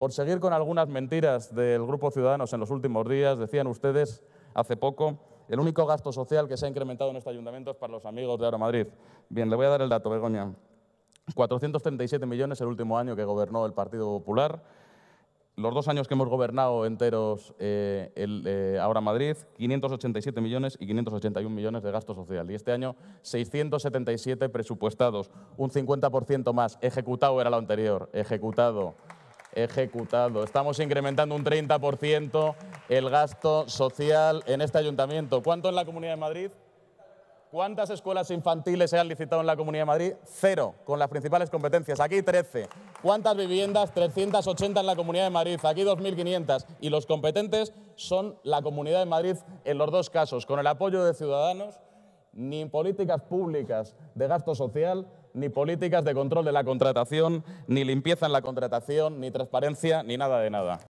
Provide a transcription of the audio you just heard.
Por seguir con algunas mentiras del Grupo Ciudadanos en los últimos días, decían ustedes hace poco, el único gasto social que se ha incrementado en este ayuntamiento es para los amigos de Ahora Madrid. Bien, le voy a dar el dato, Begoña. 437 millones el último año que gobernó el Partido Popular. Los dos años que hemos gobernado enteros eh, el, eh, ahora Madrid, 587 millones y 581 millones de gasto social. Y este año 677 presupuestados, un 50% más. Ejecutado era lo anterior, ejecutado ejecutado. Estamos incrementando un 30% el gasto social en este ayuntamiento. ¿Cuánto en la Comunidad de Madrid? ¿Cuántas escuelas infantiles se han licitado en la Comunidad de Madrid? Cero, con las principales competencias. Aquí 13. ¿Cuántas viviendas? 380 en la Comunidad de Madrid, aquí 2.500. Y los competentes son la Comunidad de Madrid en los dos casos, con el apoyo de Ciudadanos ni políticas públicas de gasto social, ni políticas de control de la contratación, ni limpieza en la contratación, ni transparencia, ni nada de nada.